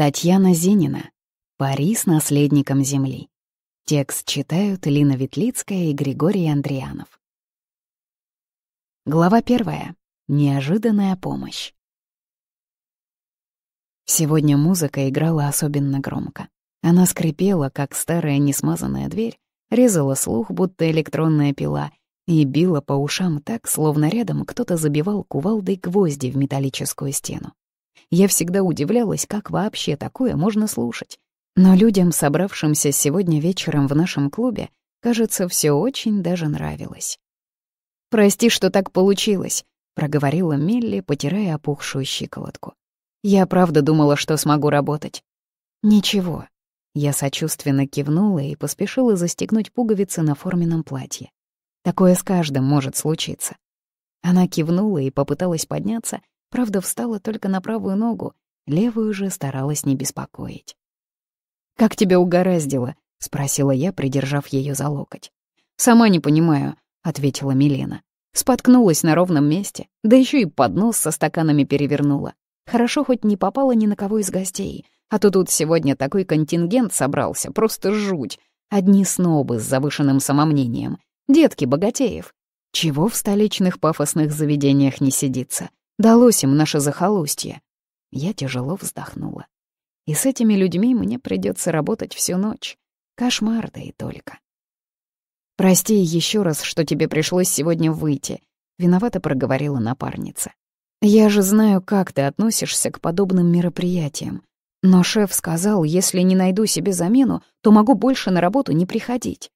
Татьяна Зинина. «Пари с наследником Земли». Текст читают Лина Ветлицкая и Григорий Андрианов. Глава первая. Неожиданная помощь. Сегодня музыка играла особенно громко. Она скрипела, как старая несмазанная дверь, резала слух, будто электронная пила, и била по ушам так, словно рядом кто-то забивал кувалдой гвозди в металлическую стену. Я всегда удивлялась, как вообще такое можно слушать. Но людям, собравшимся сегодня вечером в нашем клубе, кажется, все очень даже нравилось. «Прости, что так получилось», — проговорила Мелли, потирая опухшую щиколотку. «Я правда думала, что смогу работать». «Ничего». Я сочувственно кивнула и поспешила застегнуть пуговицы на форменном платье. Такое с каждым может случиться. Она кивнула и попыталась подняться, Правда, встала только на правую ногу, левую же старалась не беспокоить. «Как тебя угораздило?» — спросила я, придержав ее за локоть. «Сама не понимаю», — ответила Милена. Споткнулась на ровном месте, да еще и поднос со стаканами перевернула. Хорошо, хоть не попала ни на кого из гостей, а то тут сегодня такой контингент собрался, просто жуть. Одни снобы с завышенным самомнением, детки богатеев. Чего в столичных пафосных заведениях не сидится? Далось им наше захолустье. Я тяжело вздохнула. И с этими людьми мне придется работать всю ночь. Кошмар, да и только. «Прости еще раз, что тебе пришлось сегодня выйти», — виновато проговорила напарница. «Я же знаю, как ты относишься к подобным мероприятиям. Но шеф сказал, если не найду себе замену, то могу больше на работу не приходить».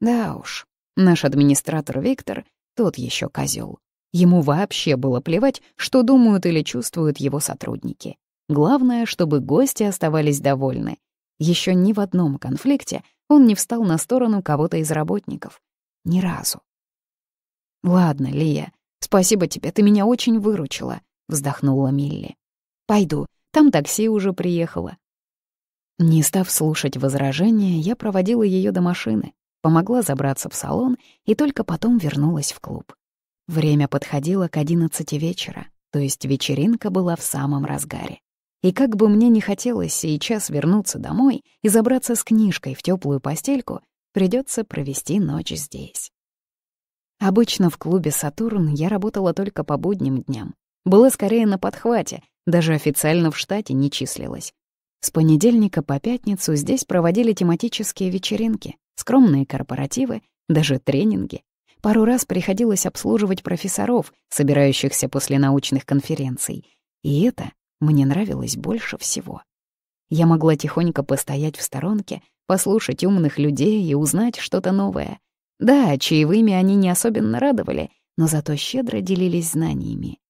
Да уж, наш администратор Виктор — тот еще козел. Ему вообще было плевать, что думают или чувствуют его сотрудники. Главное, чтобы гости оставались довольны. Еще ни в одном конфликте он не встал на сторону кого-то из работников. Ни разу. «Ладно, Лия, спасибо тебе, ты меня очень выручила», — вздохнула Милли. «Пойду, там такси уже приехало». Не став слушать возражения, я проводила ее до машины, помогла забраться в салон и только потом вернулась в клуб. Время подходило к одиннадцати вечера, то есть вечеринка была в самом разгаре. И как бы мне не хотелось сейчас вернуться домой и забраться с книжкой в теплую постельку, придется провести ночь здесь. Обычно в клубе «Сатурн» я работала только по будним дням. Была скорее на подхвате, даже официально в штате не числилась. С понедельника по пятницу здесь проводили тематические вечеринки, скромные корпоративы, даже тренинги, Пару раз приходилось обслуживать профессоров, собирающихся после научных конференций. И это мне нравилось больше всего. Я могла тихонько постоять в сторонке, послушать умных людей и узнать что-то новое. Да, чаевыми они не особенно радовали, но зато щедро делились знаниями.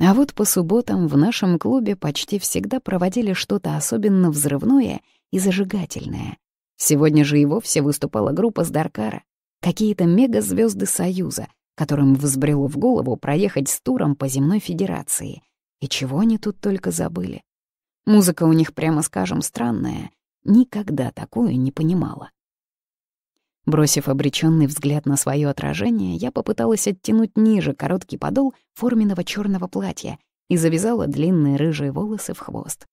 А вот по субботам в нашем клубе почти всегда проводили что-то особенно взрывное и зажигательное. Сегодня же и вовсе выступала группа с Даркара. Какие-то мегазвезды Союза, которым взбрело в голову проехать с туром по земной федерации. И чего они тут только забыли? Музыка у них, прямо скажем, странная. Никогда такую не понимала. Бросив обреченный взгляд на свое отражение, я попыталась оттянуть ниже короткий подол форменного черного платья и завязала длинные рыжие волосы в хвост.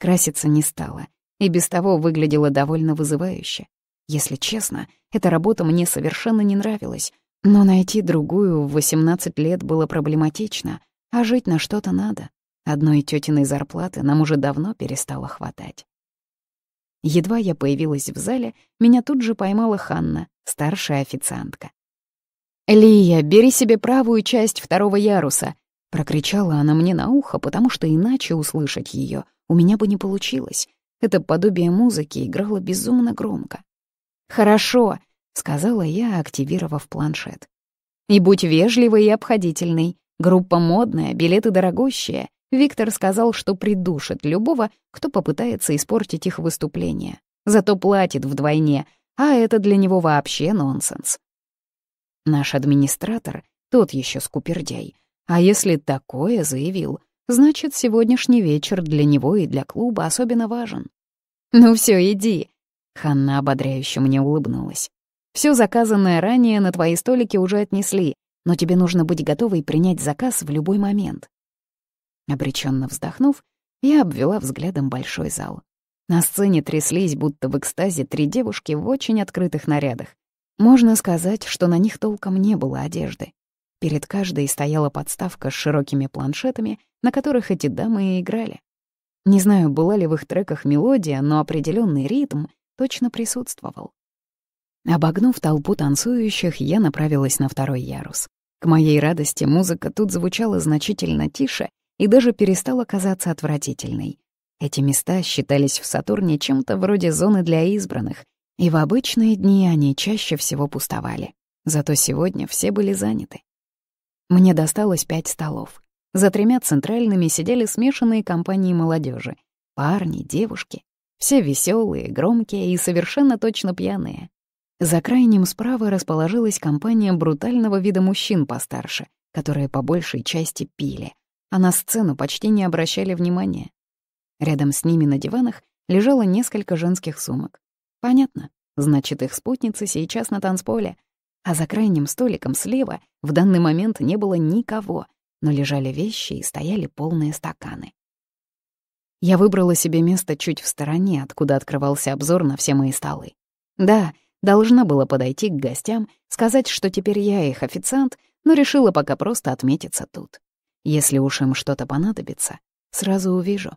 Краситься не стала, и без того выглядела довольно вызывающе. Если честно, эта работа мне совершенно не нравилась, но найти другую в 18 лет было проблематично, а жить на что-то надо. Одной тетиной зарплаты нам уже давно перестало хватать. Едва я появилась в зале, меня тут же поймала Ханна, старшая официантка. «Лия, бери себе правую часть второго яруса!» — прокричала она мне на ухо, потому что иначе услышать ее у меня бы не получилось. Это подобие музыки играло безумно громко. «Хорошо», — сказала я, активировав планшет. «И будь вежливой и обходительной. Группа модная, билеты дорогущие. Виктор сказал, что придушит любого, кто попытается испортить их выступление. Зато платит вдвойне, а это для него вообще нонсенс. Наш администратор — тот еще скупердяй. А если такое заявил, значит, сегодняшний вечер для него и для клуба особенно важен. «Ну все, иди», Ханна ободряюще мне улыбнулась. Все заказанное ранее на твои столики уже отнесли, но тебе нужно быть готовой принять заказ в любой момент». Обреченно вздохнув, я обвела взглядом большой зал. На сцене тряслись, будто в экстазе, три девушки в очень открытых нарядах. Можно сказать, что на них толком не было одежды. Перед каждой стояла подставка с широкими планшетами, на которых эти дамы и играли. Не знаю, была ли в их треках мелодия, но определенный ритм — точно присутствовал. Обогнув толпу танцующих, я направилась на второй ярус. К моей радости музыка тут звучала значительно тише и даже перестала казаться отвратительной. Эти места считались в Сатурне чем-то вроде зоны для избранных, и в обычные дни они чаще всего пустовали. Зато сегодня все были заняты. Мне досталось пять столов. За тремя центральными сидели смешанные компании молодежи: парни, девушки. Все веселые, громкие и совершенно точно пьяные. За крайним справа расположилась компания брутального вида мужчин постарше, которые по большей части пили, а на сцену почти не обращали внимания. Рядом с ними на диванах лежало несколько женских сумок. Понятно, значит, их спутницы сейчас на танцполе. А за крайним столиком слева в данный момент не было никого, но лежали вещи и стояли полные стаканы. Я выбрала себе место чуть в стороне, откуда открывался обзор на все мои столы. Да, должна была подойти к гостям, сказать, что теперь я их официант, но решила пока просто отметиться тут. Если уж им что-то понадобится, сразу увижу.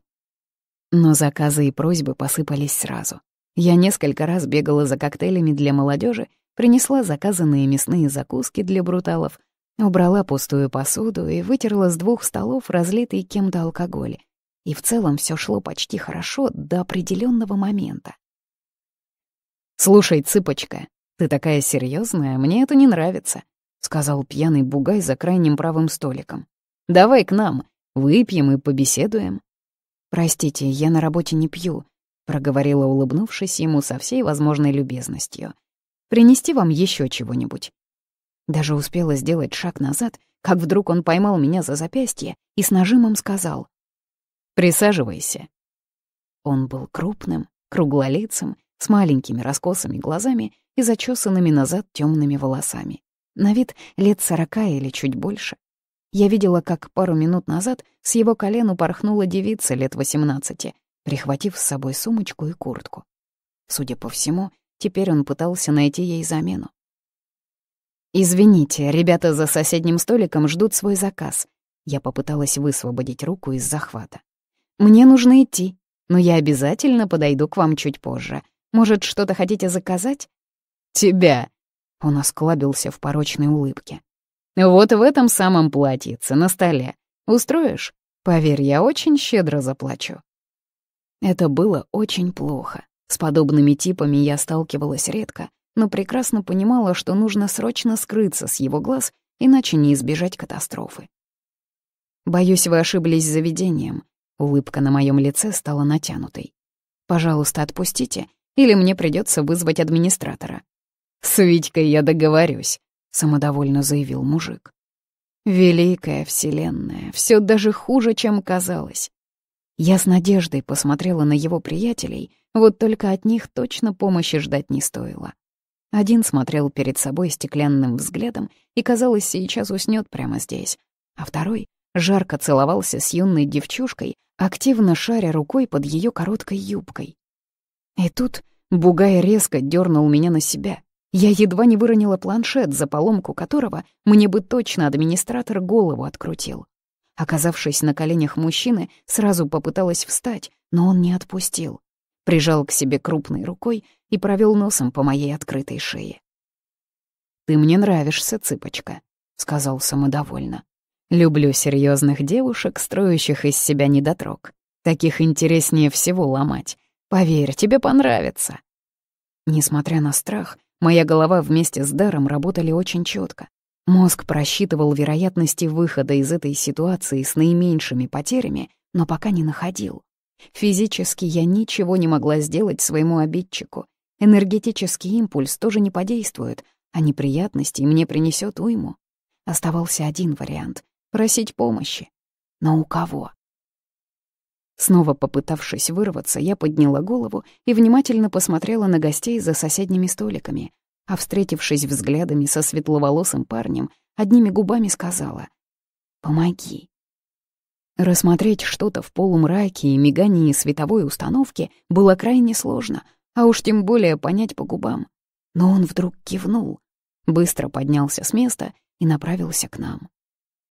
Но заказы и просьбы посыпались сразу. Я несколько раз бегала за коктейлями для молодежи, принесла заказанные мясные закуски для бруталов, убрала пустую посуду и вытерла с двух столов разлитый кем-то алкоголь, и в целом все шло почти хорошо до определенного момента. «Слушай, цыпочка, ты такая серьезная, мне это не нравится», — сказал пьяный бугай за крайним правым столиком. «Давай к нам, выпьем и побеседуем». «Простите, я на работе не пью», — проговорила, улыбнувшись ему со всей возможной любезностью. «Принести вам еще чего-нибудь?» Даже успела сделать шаг назад, как вдруг он поймал меня за запястье и с нажимом сказал. Присаживайся». Он был крупным, круглолицым, с маленькими раскосыми глазами и зачесанными назад темными волосами. На вид лет сорока или чуть больше. Я видела, как пару минут назад с его колен упорхнула девица лет восемнадцати, прихватив с собой сумочку и куртку. Судя по всему, теперь он пытался найти ей замену. «Извините, ребята за соседним столиком ждут свой заказ». Я попыталась высвободить руку из захвата. «Мне нужно идти, но я обязательно подойду к вам чуть позже. Может, что-то хотите заказать?» «Тебя!» — он осклабился в порочной улыбке. «Вот в этом самом платьице, на столе. Устроишь? Поверь, я очень щедро заплачу». Это было очень плохо. С подобными типами я сталкивалась редко, но прекрасно понимала, что нужно срочно скрыться с его глаз, иначе не избежать катастрофы. «Боюсь, вы ошиблись заведением. Улыбка на моем лице стала натянутой. «Пожалуйста, отпустите, или мне придется вызвать администратора». «С Витькой я договорюсь», — самодовольно заявил мужик. «Великая Вселенная, все даже хуже, чем казалось». Я с надеждой посмотрела на его приятелей, вот только от них точно помощи ждать не стоило. Один смотрел перед собой стеклянным взглядом и, казалось, сейчас уснет прямо здесь, а второй жарко целовался с юной девчушкой, активно шаря рукой под ее короткой юбкой. И тут Бугай резко дернул меня на себя. Я едва не выронила планшет, за поломку которого мне бы точно администратор голову открутил. Оказавшись на коленях мужчины, сразу попыталась встать, но он не отпустил. Прижал к себе крупной рукой и провел носом по моей открытой шее. «Ты мне нравишься, цыпочка», — сказал самодовольно. Люблю серьезных девушек, строящих из себя недотрог. Таких интереснее всего ломать. Поверь, тебе понравится. Несмотря на страх, моя голова вместе с даром работали очень четко. Мозг просчитывал вероятности выхода из этой ситуации с наименьшими потерями, но пока не находил. Физически я ничего не могла сделать своему обидчику. Энергетический импульс тоже не подействует, а неприятности мне принесет уйму. Оставался один вариант Просить помощи. Но у кого? Снова попытавшись вырваться, я подняла голову и внимательно посмотрела на гостей за соседними столиками, а, встретившись взглядами со светловолосым парнем, одними губами сказала «Помоги». Рассмотреть что-то в полумраке и мигании световой установки было крайне сложно, а уж тем более понять по губам. Но он вдруг кивнул, быстро поднялся с места и направился к нам.